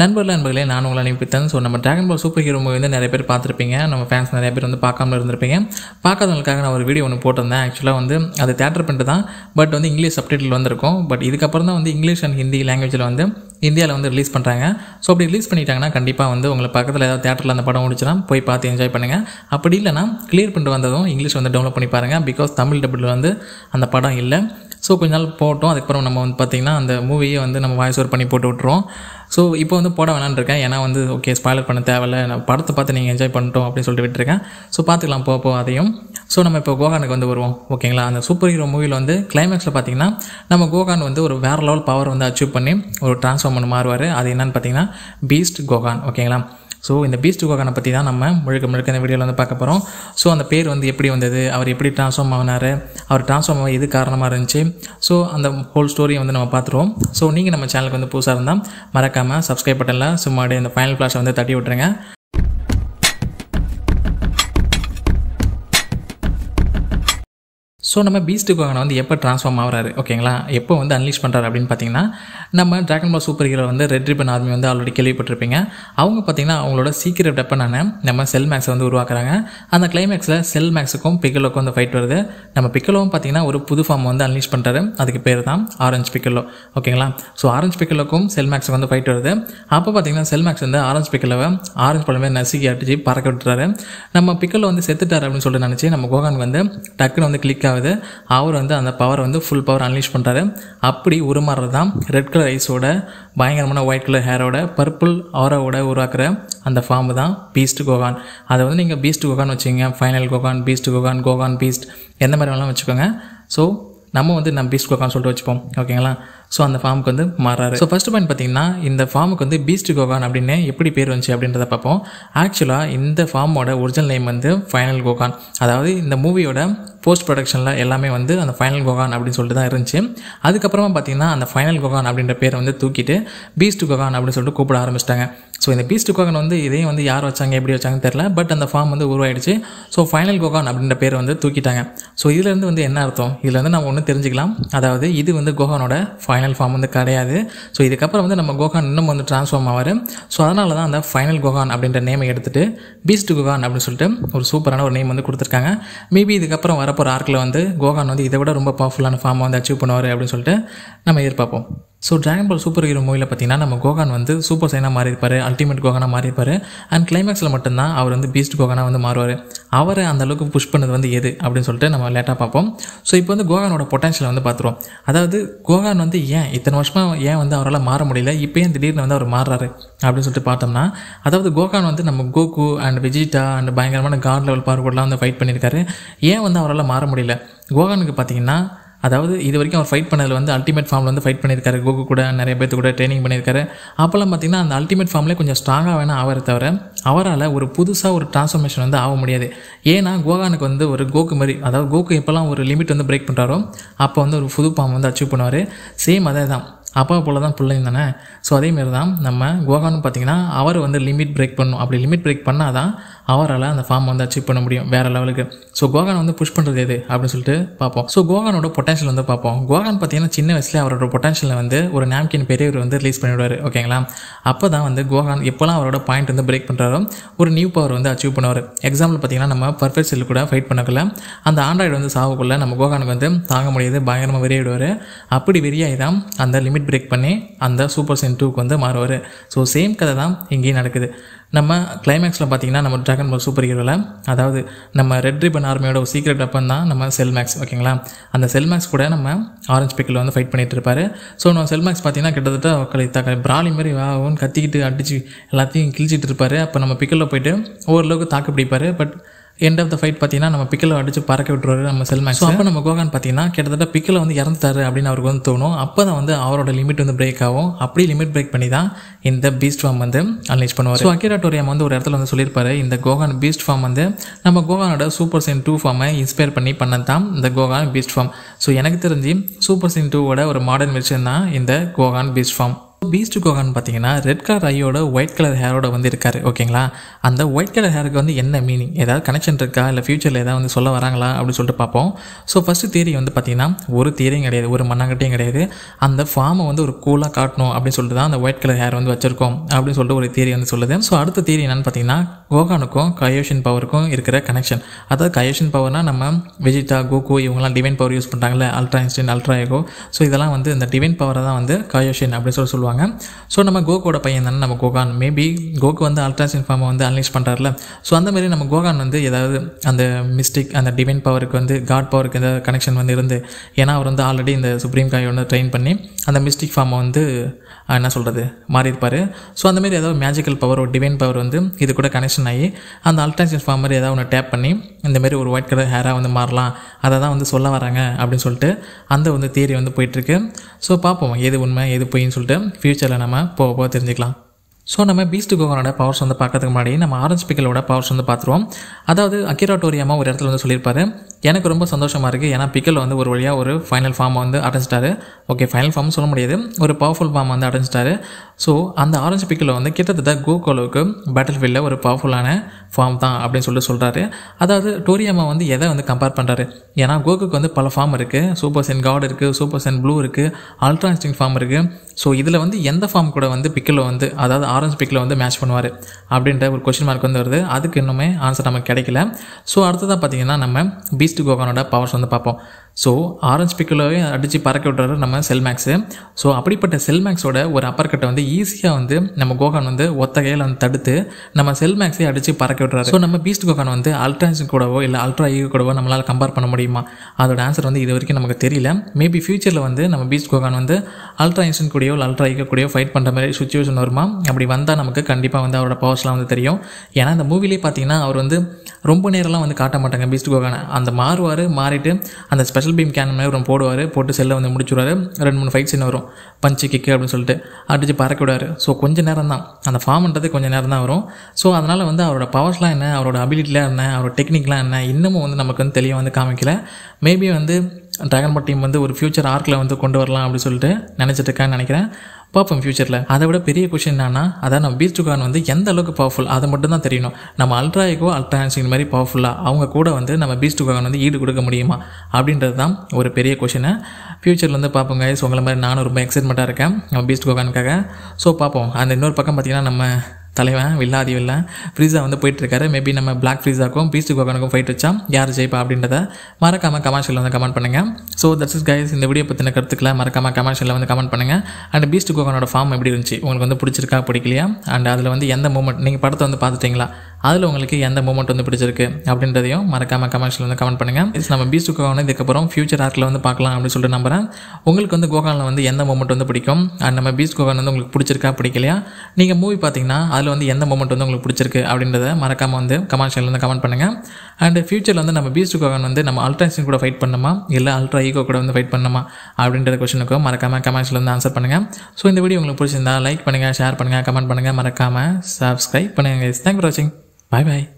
நண்பர்கள் நண்பர்களே நான் உங்களை அனுப்பித்தேன் ஸோ நம்ம Dragon Ball Super Hero movie வந்து நிறைய பேர் பார்த்துருப்பீங்க நம்ம ஃபேன்ஸ் நிறைய பேர் வந்து பார்க்காம இருந்திருப்பீங்க பார்க்காதவங்களுக்காக நான் ஒரு வீடியோ ஒன்று போட்டிருந்தேன் ஆக்சுவலாக வந்து அது தேட்டர் பண்ணிட்டு தான் பட் வந்து இங்கிலீஷ் சப்டைட்டில் வந்திருக்கும் பட் இதுக்கப்புறம் தான் வந்து இங்கிலீஷ் அண்ட் ஹிந்தி லாங்குவேஜில் வந்து இந்தியாவில் வந்து ரிலீஸ் பண்ணுறாங்க ஸோ அப்படி ரிலீஸ் பண்ணிட்டாங்கன்னா கண்டிப்பாக வந்து உங்களை பக்கத்தில் ஏதாவது தேட்டரில் அந்த படம் முடிச்சுனா போய் பார்த்து என்ஜாய் பண்ணுங்கள் அப்படி இல்லைனா கிளியர் பண்ணிட்டு வந்ததும் இங்கிலீஷ் வந்து டவுன்லோட் பண்ணி பாருங்கள் பிகாஸ் தமிழ் டபுள் வந்து அந்த படம் இல்லை ஸோ கொஞ்ச நாள் போட்டோம் அதுக்கப்புறம் நம்ம வந்து பார்த்திங்கன்னா அந்த மூவியை வந்து நம்ம வாய்ஸ் ஓவர் பண்ணி போட்டு விட்ருவோம் ஸோ இப்போ வந்து போட வேணான்னு இருக்கேன் ஏன்னா வந்து ஓகே ஸ்பாய்லர் பண்ண தேவையில்ல நான் படத்தை பார்த்து நீங்கள் என்ஜாய் பண்ணிட்டோம் அப்படின்னு சொல்லிட்டு விட்டுருக்கேன் ஸோ பார்த்துக்கலாம் போப்போ அதையும் ஸோ நம்ம இப்போ கோகானுக்கு வந்து வருவோம் ஓகேங்களா அந்த சூப்பர் ஹீரோ மூவியில் வந்து கிளைமேக்ஸில் பார்த்தீங்கன்னா நம்ம கோகான் வந்து ஒரு வேறு லெவல் பவர் வந்து அச்சீவ் பண்ணி ஒரு டிரான்ஸ்ஃபார்ம் பண்ணி மாறுவார் அது என்னன்னு பார்த்தீங்கன்னா பீஸ்ட் கோகான் ஓகேங்களா ஸோ இந்த பீஸ்ட் கோகானை பற்றி தான் நம்ம முழுக்க முழுக்க இந்த வீடியோவில் வந்து பார்க்க போகிறோம் ஸோ அந்த பேர் வந்து எப்படி வந்தது அவர் எப்படி ட்ரான்ஸ்ஃபார்ம் ஆனார் அவர் ட்ரான்ஸ்ஃபார்ம் ஆக எது காரணமாக இருந்துச்சு ஸோ அந்த ஹோல் ஸ்டோரியை வந்து நம்ம பார்த்துருவோம் ஸோ நீங்கள் நம்ம சேனலுக்கு வந்து புதுசாக இருந்தால் மறக்காமல் சப்ஸ்கிரைப் பட்டனில் சும்மாடி இந்த ஃபைனல் கிளாஸை வந்து தட்டி விட்டுருங்க ஸோ நம்ம பீஸ்ட் கோகனை வந்து எப்போ ட்ரான்ஸ்ஃபார்ம் ஆகிறாரு ஓகேங்களா எப்போ வந்து அன்லீஷ் பண்ணுறாரு அப்படின்னு பார்த்தீங்கன்னா நம்ம ட்ராகன் பால் சூப்பர் ஹீரோ வந்து ரெட் ரிப்பன் ஆர்மி வந்து ஆல்ரெடி கேள்விப்பட்டிருப்பீங்க அவங்க பார்த்தீங்கன்னா அவங்களோட சீக்கிரம் டெப்பனான நம்ம செல் மேக்ஸை வந்து உருவாக்குறாங்க அந்த கிளைமேக்ஸில் செல் மேக்ஸுக்கும் பிக்கலோக்கும் வந்து ஃபைட் வருது நம்ம பிக்கலோவும் பார்த்தீங்கன்னா ஒரு புது ஃபார்ம் வந்து அன்லீஷ் பண்ணுறாரு அதுக்கு பேர் தான் ஆரஞ்சு பிக்கலோ ஓகேங்களா ஸோ ஆரஞ்சு பிக்கலோக்கும் செல் மேக்ஸுக்கு வந்து ஃபைட் வருது அப்போ பார்த்தீங்கன்னா செல் மேக்ஸ் வந்து ஆரஞ்சு பிக்கலவை ஆரஞ்சு பழமே நசுக்கி அடிச்சு பறக்க விட்டுறாரு நம்ம பிக்கலோ வந்து செத்துட்டார் அப்படின்னு சொல்லிட்டு நினச்சி நம்ம கோகான் வந்து டக்குன்னு வந்து கிளிக் ஆகுது ஆகுது அவர் வந்து அந்த பவர் வந்து ஃபுல் பவர் அன்லீஷ் பண்ணுறாரு அப்படி உருமாறுறது தான் ரெட் கலர் ஐஸோட பயங்கரமான ஒயிட் கலர் ஹேரோட பர்பிள் ஆரோவோட உருவாக்குற அந்த ஃபார்ம் தான் பீஸ்ட் கோகான் அதை வந்து நீங்கள் பீஸ்ட் கோகான் வச்சுக்கோங்க final Gohan beast Gohan Gohan beast எந்த மாதிரி வேணாலும் வச்சுக்கோங்க ஸோ நம்ம வந்து நம்ம பீஸ்ட் கோகான் சொல்லிட்டு வச்சுப்போம் ஓகேங்களா ஸோ அந்த ஃபார்முக்கு வந்து மாறாரு ஸோ ஃபஸ்ட் பாயிண்ட் பார்த்தீங்கன்னா இந்த ஃபார்முக்கு வந்து பீஸ்ட் கோகான் அப்படின்னு எப்படி பேர் வந்துச்சு அப்படின்றத பார்ப்போம் ஆக்சுவலாக இந்த ஃபார்மோட ஒரிஜினல் நேம் வந்து ஃபைனல் கோகான் அதாவது இந்த மூவியோட போஸ்ட் ப்ரொடக்ஷனில் எல்லாமே வந்து அந்த ஃபைனல் கோகான் அப்படின்னு சொல்லிட்டு தான் இருந்துச்சு அதுக்கப்புறமா பார்த்தீங்கன்னா அந்த ஃபைனல் கோகான் அப்படின்ற பேரை வந்து தூக்கிட்டு பீஸ்ட் கோகான் அப்படின்னு சொல்லிட்டு கூப்பிட ஆரம்பிச்சிட்டாங்க ஸோ இந்த பீஸ்ட் கோகான் வந்து இதையும் வந்து யார் வச்சாங்க எப்படி வச்சாங்கன்னு தெரில பட் அந்த ஃபார்ம் வந்து உருவாயிடுச்சு ஸோ ஃபைனல் கோகான் அப்படின்ற பேர் வந்து தூக்கிட்டாங்க ஸோ இதுலேருந்து வந்து என்ன அர்த்தம் இதில் வந்து நம்ம ஒன்று தெரிஞ்சுக்கலாம் அதாவது இது வந்து கோகானோட ஃபைனல் ஃபார்ம் வந்து கிடையாது ஸோ இதுக்கப்புறம் வந்து நம்ம கோகான் இன்னும் வந்து ட்ரான்ஸ்ஃபார்ம் ஆவார் ஸோ அதனால தான் அந்த ஃபைனல் கோகான் அப்படின்ற நேமை எடுத்துகிட்டு பீஸ்ட் கோகான் அப்படின்னு சொல்லிட்டு ஒரு சூப்பரான ஒரு நேம் வந்து கொடுத்துருக்காங்க மேபி இதுக்கப்புறம் வரப்போகிற ஆர்க்கில் வந்து கோகான் வந்து இதை விட ரொம்ப பவர்ஃபுல்லான ஃபார்மை வந்து அச்சீவ் பண்ணுவார் அப்படின்னு சொல்லிட்டு நம்ம எதிர்பார்ப்போம் so Dragon Ball Super Hero மூவியில் பார்த்தீங்கன்னா நம்ம கோகான் வந்து சூப்பர் சைனாக மாறியிருப்பார் அல்டிமேட் கோகானாக மாறியிருப்பார் அண்ட் கிளைமேக்ஸில் மட்டும்தான் அவர் வந்து பீஸ்ட் கோகானாக வந்து மாறுவார் அவர் அந்த அளவுக்கு புஷ் பண்ணது வந்து எது அப்படின்னு சொல்லிட்டு நம்ம லேட்டாக பார்ப்போம் ஸோ இப்போ வந்து கோகானோட பொட்டன்ஷியல் வந்து பார்த்துருவோம் அதாவது கோகான் வந்து ஏன் இத்தனை வருஷமாக ஏன் வந்து அவரால் மாற முடியல இப்போ ஏன் திடீர்னு வந்து அவர் மாறுறாரு அப்படின்னு சொல்லிட்டு பார்த்தோம்னா அதாவது கோகான் வந்து நம்ம கோகு அண்ட் வெஜிட்டா அண்ட் பயங்கரமான கார்ட் லெவல் பார்க்கலாம் வந்து ஃபைட் பண்ணியிருக்காரு ஏன் வந்து அவரால் மாற முடியல கோகானுக்கு பார்த்தீங்கன்னா அதாவது இது வரைக்கும் அவர் ஃபைட் பண்ணதில் வந்து அல்டிமேட் ஃபார்மில் வந்து ஃபைட் பண்ணியிருக்காரு கோகு கூட நிறைய பேர்த்து கூட ட்ரைனிங் பண்ணியிருக்காரு அப்போல்லாம் பார்த்திங்கன்னா அந்த அல்டிமேட் ஃபார்ம்லேயே கொஞ்சம் ஸ்ட்ராங்காக வேணால் ஆவர தவிர அவரால் ஒரு புதுசாக ஒரு டிரான்ஸ்ஃபர்மேஷன் வந்து ஆக முடியாது ஏன்னா கோகானுக்கு வந்து ஒரு கோகு மாதிரி அதாவது கோகு எப்போல்லாம் ஒரு லிமிட் வந்து பிரேக் பண்ணுறாரோ அப்போ வந்து ஒரு புது ஃபார்ம் வந்து அச்சீவ் பண்ணுவார் சேம் அதே தான் அப்பா போல் தான் பிள்ளைங்க தானே ஸோ அதேமாரி தான் நம்ம கோகான்னு பார்த்திங்கன்னா அவர் வந்து லிமிட் பிரேக் பண்ணும் அப்படி லிமிட் பிரேக் பண்ணால் தான் அவரால் அந்த ஃபார்ம் வந்து அச்சீவ் பண்ண முடியும் வேறு லெவலுக்கு ஸோ கோகன் வந்து புஷ் பண்ணுறது எது அப்படின்னு சொல்லிட்டு பார்ப்போம் ஸோ கோகானோட பொட்டன்ஷியல் வந்து பார்ப்போம் கோகன் பார்த்தீங்கன்னா சின்ன வயசில் அவரோட பொட்டன்ஷியலில் வந்து ஒரு நாம்கின் பெரியவர் வந்து ரிலீஸ் பண்ணிவிடுவார் ஓகேங்களா அப்போ தான் வந்து கோகான் எப்போல்லாம் அவரோட பாயிண்ட் வந்து பிரேக் பண்ணுறாரோ ஒரு நியூ பவர் வந்து அச்சீவ் பண்ணுவார் எக்ஸாம்பிள் பார்த்தீங்கன்னா நம்ம பர்ஃபெக்ட் செல் கூட ஃபைட் பண்ணக்குள்ள அந்த ஆண்ட்ராய்டு வந்து சாவக்குள்ள நம்ம கோகானுக்கு வந்து தாங்க முடியாது பயங்கரமாக விரையிடுவார் அப்படி வெறியாகி தான் அந்த லிமிட் பிரேக் பண்ணி அந்த சூப்பர் சென் டூக்கு வந்து மாறுவார் ஸோ சேம் கதை தான் இங்கேயும் நடக்குது நம்ம கிளைமேக்ஸில் பார்த்தீங்கன்னா நம்ம ட்ராகன் பால் சூப்பர் ஹீரோவில் அதாவது நம்ம ரெட் ரிபன் ஆர்மியோட ஒரு சீக்ரெட் வெப்பன் தான் நம்ம செல்மேக்ஸ் ஓகேங்களா அந்த செல்மேக்ஸ் கூட நம்ம ஆரஞ்ச் பிக்கில் வந்து ஃபைட் பண்ணிகிட்டு இருப்பார் ஸோ நம்ம செல்மேக்ஸ் பார்த்தீங்கன்னா கிட்டத்தட்ட கலை தக்க பிராலி மாதிரி வாவும் கத்திக்கிட்டு அடித்து எல்லாத்தையும் கிழிச்சிட்டு இருப்பார் அப்போ நம்ம பிக்கில் போயிட்டு ஓரளவுக்கு தாக்கு பிடிப்பார் but end of the fight பார்த்தீங்கன்னா நம்ம பிக்கில் அடிச்சு பறக்க விட்டுருவாரு நம்ம செல்மேக்ஸ் ஸோ அப்போ நம்ம கோகான் பார்த்தீங்கன்னா கிட்டத்தட்ட பிக்கில் வந்து இறந்துட்டாரு அப்படின்னு அவருக்கு வந்து தோணும் அப்போ தான் வந்து அவரோட லிமிட் வந்து பிரேக் ஆகும் அப்படி லிமிட் பிரேக் பண்ணி தான் இந்த பீஸ்ட் ஃபார்ம் வந்து அன்லேஜ் பண்ணுவார் ஸோ அக்கீரா டோரியம் வந்து ஒரு இடத்துல வந்து சொல்லியிருப்பாரு இந்த கோகான் பீஸ்ட் ஃபார்ம் வந்து நம்ம கோகானோட சூப்பர் சீன் டூ ஃபார்மை இன்ஸ்பயர் பண்ணி பண்ணது தான் இந்த கோகான் பீஸ்ட் ஃபார்ம் ஸோ எனக்கு தெரிஞ்சு சூப்பர் சீன் டூவோட ஒரு மாடர்ன் விஷயம் தான் இந்த Gohan beast form beast Gohan பார்த்தீங்கன்னா ரெட் கலர் ஐயோட ஒயிட் கலர் ஹேரோட வந்து இருக்காரு ஓகேங்களா அந்த ஒயிட் கலர் ஹேருக்கு வந்து என்ன மீனிங் ஏதாவது கனெக்ஷன் இருக்கா இல்லை ஃபியூச்சரில் ஏதாவது வந்து சொல்ல வராங்களா அப்படின்னு சொல்லிட்டு பார்ப்போம் ஸோ ஃபஸ்ட்டு தேரி வந்து பார்த்தீங்கன்னா ஒரு தேரியும் கிடையாது ஒரு மண்ணாங்கட்டையும் கிடையாது அந்த ஃபார்மை வந்து ஒரு கூலாக காட்டணும் அப்படின்னு சொல்லிட்டு தான் அந்த ஒயிட் கலர் ஹேர் வந்து வச்சிருக்கோம் அப்படின்னு சொல்லிட்டு ஒரு தேரி வந்து சொல்லுது ஸோ அடுத்த தேரி என்னன்னு பார்த்தீங்கன்னா கோகானுக்கும் கயோஷன் பவருக்கும் இருக்கிற கனெக்ஷன் அதாவது கயோஷன் பவர்னால் நம்ம விஜிதா கோகோ இவங்கலாம் டிவைன் பவர் யூஸ் பண்ணுறாங்களே ultra instinct ultra ego so இதெல்லாம் வந்து இந்த டிவைன் பவரை தான் வந்து கயோஷன் அப்படின்னு சொல்லி சொல்லுவாங்க பண்ணுவாங்க ஸோ நம்ம கோகோட பையன் தானே நம்ம கோகான் மேபி கோகு வந்து அல்ட்ராசின் ஃபார்மை வந்து அன்லீஸ் பண்ணுறாருல ஸோ அந்த மாதிரி நம்ம கோகான் வந்து ஏதாவது அந்த மிஸ்டேக் அந்த டிவைன் பவருக்கு வந்து காட் பவருக்கு ஏதாவது கனெக்ஷன் வந்து இருந்து ஏன்னா அவர் வந்து ஆல்ரெடி இந்த சுப்ரீம் காய் வந்து ட்ரெயின் பண்ணி அந்த மிஸ்டேக் ஃபார்மை வந்து என்ன சொல்கிறது மாறி இருப்பார் ஸோ அந்தமாரி ஏதாவது மேஜிக்கல் பவர் ஒரு டிவைன் பவர் வந்து இது கூட கனெக்ஷன் ஆகி அந்த அல்ட்ரான்ஸ் ஃபார்மர் ஏதாவது ஒன்று டேப் பண்ணி இந்தமாரி ஒரு ஒயிட் கலர் ஹேராக வந்து மாறலாம் அதை தான் வந்து சொல்ல வராங்க அப்படின்னு சொல்லிட்டு அந்த வந்து தியரி வந்து போயிட்டுருக்கு ஸோ பார்ப்போம் எது உண்மை எது பொய்ன்னு சொல்லிட்டு ஃப்யூச்சரில் நம்ம போக போக தெரிஞ்சுக்கலாம் ஸோ நம்ம பீஸ்ட் கோகனோட பவர்ஸ் வந்து பார்க்கறதுக்கு முன்னாடி நம்ம ஆரஞ்ச் பிக்கலோட பவர்ஸ் வந்து பார்த்துருவோம் அதாவது அக்கிராட்டோரியமாக ஒரு இடத்துல வந்து சொல்லியிருப்பாரு எனக்கு ரொம்ப சந்தோஷமாக இருக்குது ஏன்னா பிக்கல் வந்து ஒரு வழியாக ஒரு ஃபைனல் ஃபார்ம் வந்து அடைஞ்சிட்டாரு ஓகே ஃபைனல் ஃபார்ம் சொல்ல முடியாது ஒரு பவர்ஃபுல் ஃபார்ம் வந்து அடைஞ்சிட்டாரு ஸோ அந்த ஆரஞ்சு பிக்கில் வந்து கிட்டத்தட்ட கோகோலுக்கு பேட்டில் ஃபீல்டில் ஒரு பவர்ஃபுல்லான ஃபார்ம் தான் அப்படின்னு சொல்லிட்டு சொல்கிறாரு அதாவது டோரியாமா வந்து எதை வந்து கம்பேர் பண்ணுறாரு ஏன்னா கோகுக்கு வந்து பல ஃபார்ம் இருக்குது சூப்பர் சென் காட் இருக்குது சூப்பர் சென் ப்ளூ இருக்குது அல்ட்ரா இன்ஸ்டிங் ஃபார்ம் இருக்குது ஸோ இதில் வந்து எந்த ஃபார்ம் கூட வந்து பிக்கில் வந்து அதாவது ஆரஞ்ச் பிக்கில் வந்து மேட்ச் பண்ணுவார் அப்படின்ற ஒரு கொஷின் மார்க் வந்து வருது அதுக்கு இன்னுமே ஆன்சர் நமக்கு கிடைக்கல ஸோ அடுத்ததாக பார்த்திங்கன்னா நம்ம பீஸ்ட் கோகானோட பவர்ஸ் வந்து பார்ப்போம் ஸோ ஆரஞ்ச் பிக்கலாகவே அடித்து பறக்க விட்டுறாரு நம்ம செல்மேக்ஸு ஸோ அப்படிப்பட்ட செல்மேக்ஸோட ஒரு அப்பர் கட்டை வந்து ஈஸியாக வந்து நம்ம கோகான் வந்து ஒத்த கையில் வந்து தடுத்து நம்ம செல்மேக்ஸே அடித்து பறக்க விட்டுறாரு ஸோ நம்ம பீஸ்ட் கோகான் வந்து அல்ட்ரான்ஸ் கூடவோ இல்லை அல்ட்ரா ஈகோ e கூடவோ நம்மளால் கம்பேர் பண்ண முடியுமா அதோட ஆன்சர் வந்து இது வரைக்கும் நமக்கு தெரியல மேபி ஃபியூச்சரில் வந்து நம்ம பீஸ்ட் கோகான் வந்து அல்ட்ரா இன்சன் கூடயோ இல்லை அல்ட்ரா ஈகோ e கூடயோ ஃபைட் பண்ணுற மாதிரி சுச்சுவேஷன் வருமா அப்படி வந்தால் நமக்கு கண்டிப்பாக வந்து அவரோட பவர்ஸ்லாம் வந்து தெரியும் ஏன்னா அந்த மூவிலே பார்த்தீங்கன்னா அவர் வந்து ரொம்ப நேரம்லாம் வந்து காட்ட மாட்டாங்க பீஸ்ட் கோகானை அந்த மாறுவார் மாறிட்டு அந்த ஸ்பெஷல் ஸ்பெஷல் பீம் கேன் மாதிரி ஒரு போடுவார் போட்டு செல்லை வந்து முடிச்சுடுவார் ரெண்டு மூணு ஃபைட்ஸ் என்ன வரும் பஞ்சு கிக்கு அப்படின்னு சொல்லிட்டு அடித்து பறக்க விடுவார் ஸோ கொஞ்சம் நேரம் தான் அந்த ஃபார்ம்ன்றது கொஞ்சம் நேரம் தான் வரும் ஸோ அதனால் வந்து அவரோட பவர்ஸ்லாம் என்ன அவரோட அபிலிட்டிலாம் என்ன அவரோட டெக்னிக்லாம் என்ன இன்னமும் வந்து நமக்கு வந்து தெளிவாக வந்து காமிக்கல மேபி வந்து ட்ராகன்போட் டீம் வந்து ஒரு ஃபியூச்சர் ஆர்க்கில் வந்து கொண்டு வரலாம் அப்படின்னு சொல்லிட்டு நினச்சிட்டு இருக்கான்னு நினைக்கிறேன் பார்ப்போம் ஃபியூச்சரில் அதை விட பெரிய கொஷின் என்னன்னா அதான் நம்ம பீர்ச்சுகான் வந்து எந்த அளவுக்கு பவர்ஃபுல் அதை மட்டும் தான் தெரியணும் நம்ம அல்ட்ரா எகோ அல்ட்ரான்ஸ் இந்த மாதிரி பவர்ஃபுல்லாக அவங்க கூட வந்து நம்ம பீர்ச்சுகான் வந்து ஈடு கொடுக்க முடியுமா அப்படின்றது தான் ஒரு பெரிய கொஷினை ஃபியூச்சரில் வந்து பார்ப்போங்க ஸோ உங்களை மாதிரி நானும் ரொம்ப எக்ஸைட்மெண்ட்டாக இருக்கேன் நம்ம பீஸ்ட் கோகானுக்காக ஸோ பார்ப்போம் அந்த இன்னொரு பக்கம் பார்த்திங்கன்னா நம்ம தலைவன் வில்லாதி வில்ல ஃப்ரீஸா வந்து போயிட்டுருக்காரு மேபி நம்ம பிளாக் ஃப்ரீஸாக்கும் பீஸ்ட் கோகனுக்கும் ஃபைட் வச்சா யார் ஜெயிப்பா அப்படின்றத மறக்காமல் கமர்ஷியலில் வந்து கமெண்ட் பண்ணுங்கள் ஸோ தட்ஸ் இஸ் கைஸ் இந்த வீடியோ பற்றின கருத்துக்களை மறக்காமல் கமர்ஷியலில் வந்து கமெண்ட் பண்ணுங்கள் அண்ட் பீஸ்ட் கோகனோட ஃபார்ம் எப்படி இருந்துச்சு உங்களுக்கு வந்து பிடிச்சிருக்கா பிடிக்கலையா அண்ட் அதில் வந்து எந்த மூமெண்ட் நீங்கள் படத்தை வந்து பார்த்துட்டிங்களா அதில் உங்களுக்கு எந்த மூமெண்ட் வந்து பிடிச்சிருக்கு அப்படின்றதையும் மறக்காமல் கமெண்ட்ஸில் வந்து கமெண்ட் பண்ணுங்கள் இட்ஸ் நம்ம பீஸ்ட் கோகான் இதுக்கப்புறம் ஃபியூச்சர் ஆர்ட்ல வந்து பார்க்கலாம் அப்படின்னு சொல்லிட்டு நம்புறேன் உங்களுக்கு வந்து கோகானில் வந்து எந்த மூமெண்ட் வந்து பிடிக்கும் அண்ட் நம்ம பீஸ்ட் கோகன் வந்து உங்களுக்கு பிடிச்சிருக்கா பிடிக்கலையா நீங்கள் மூவி பார்த்தீங்கன்னா அதில் வந்து எந்த மூமெண்ட் வந்து உங்களுக்கு பிடிச்சிருக்கு அப்படின்றத மறக்காமல் வந்து கமெண்ட் வந்து கமெண்ட் பண்ணுங்கள் அண்ட் ஃபியூச்சரில் வந்து நம்ம பீஸ்ட் கோகன் வந்து நம்ம அல்ட்ராசின் கூட ஃபைட் பண்ணுமா இல்லை அல்ட்ரா ஈகோ கூட வந்து ஃபைட் பண்ணணுமா அப்படின்ற கொஷனுக்கும் மறக்காமல் கமெண்ட்ஸில் வந்து ஆன்சர் பண்ணுங்கள் ஸோ இந்த வீடியோ உங்களுக்கு பிடிச்சிருந்தா லைக் பண்ணுங்கள் ஷேர் பண்ணுங்கள் கமெண்ட் பண்ணுங்கள் மறக்காமல் சப்ஸ்கிரைப் பண்ணுங்கள் தேங்க் ஃபார் வாட்சிங் பாய் பாய்